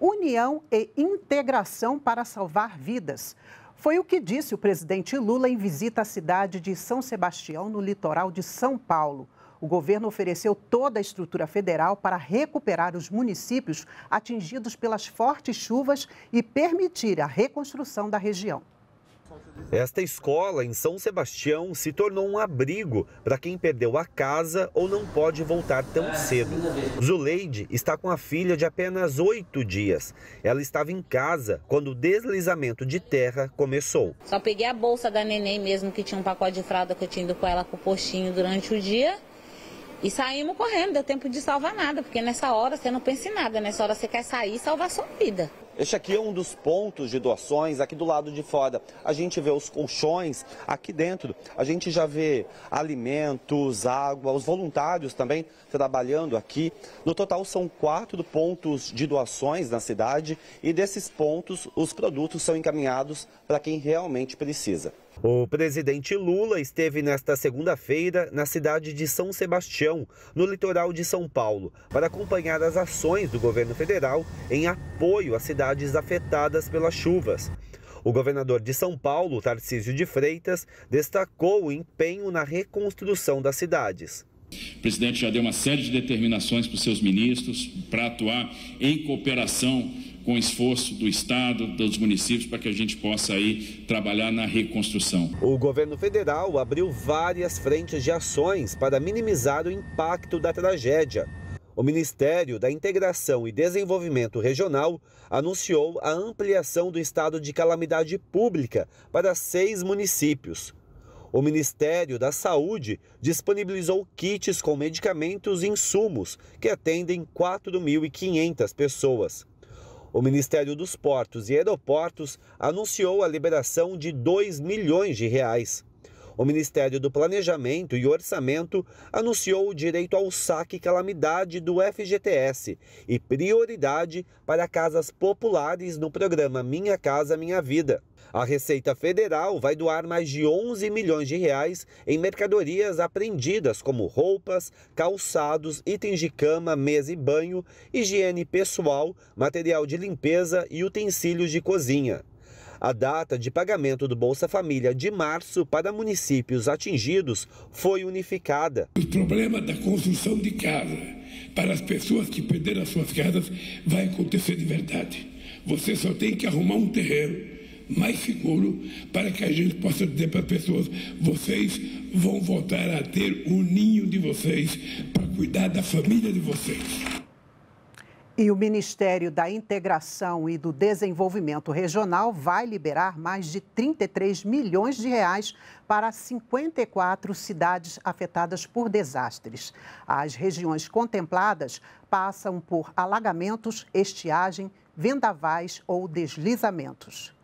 união e integração para salvar vidas. Foi o que disse o presidente Lula em visita à cidade de São Sebastião, no litoral de São Paulo. O governo ofereceu toda a estrutura federal para recuperar os municípios atingidos pelas fortes chuvas e permitir a reconstrução da região. Esta escola em São Sebastião se tornou um abrigo para quem perdeu a casa ou não pode voltar tão é, cedo. Zuleide está com a filha de apenas oito dias. Ela estava em casa quando o deslizamento de terra começou. Só peguei a bolsa da neném mesmo, que tinha um pacote de fralda que eu tinha ido com ela pro postinho durante o dia. E saímos correndo, deu tempo de salvar nada, porque nessa hora você não pensa em nada, nessa hora você quer sair e salvar sua vida. Este aqui é um dos pontos de doações aqui do lado de fora. A gente vê os colchões aqui dentro. A gente já vê alimentos, água, os voluntários também trabalhando aqui. No total são quatro pontos de doações na cidade e desses pontos os produtos são encaminhados para quem realmente precisa. O presidente Lula esteve nesta segunda-feira na cidade de São Sebastião, no litoral de São Paulo, para acompanhar as ações do governo federal em apoio às cidades afetadas pelas chuvas. O governador de São Paulo, Tarcísio de Freitas, destacou o empenho na reconstrução das cidades. O presidente já deu uma série de determinações para os seus ministros para atuar em cooperação com o esforço do Estado, dos municípios, para que a gente possa aí trabalhar na reconstrução. O governo federal abriu várias frentes de ações para minimizar o impacto da tragédia. O Ministério da Integração e Desenvolvimento Regional anunciou a ampliação do estado de calamidade pública para seis municípios. O Ministério da Saúde disponibilizou kits com medicamentos e insumos que atendem 4.500 pessoas. O Ministério dos Portos e Aeroportos anunciou a liberação de 2 milhões de reais. O Ministério do Planejamento e Orçamento anunciou o direito ao saque calamidade do FGTS e prioridade para casas populares no programa Minha Casa Minha Vida. A Receita Federal vai doar mais de 11 milhões de reais em mercadorias apreendidas como roupas, calçados, itens de cama, mesa e banho, higiene pessoal, material de limpeza e utensílios de cozinha. A data de pagamento do Bolsa Família de março para municípios atingidos foi unificada. O problema da construção de casa para as pessoas que perderam as suas casas vai acontecer de verdade. Você só tem que arrumar um terreno mais seguro para que a gente possa dizer para as pessoas: vocês vão voltar a ter o um ninho de vocês para cuidar da família de vocês. E o Ministério da Integração e do Desenvolvimento Regional vai liberar mais de 33 milhões de reais para 54 cidades afetadas por desastres. As regiões contempladas passam por alagamentos, estiagem, vendavais ou deslizamentos.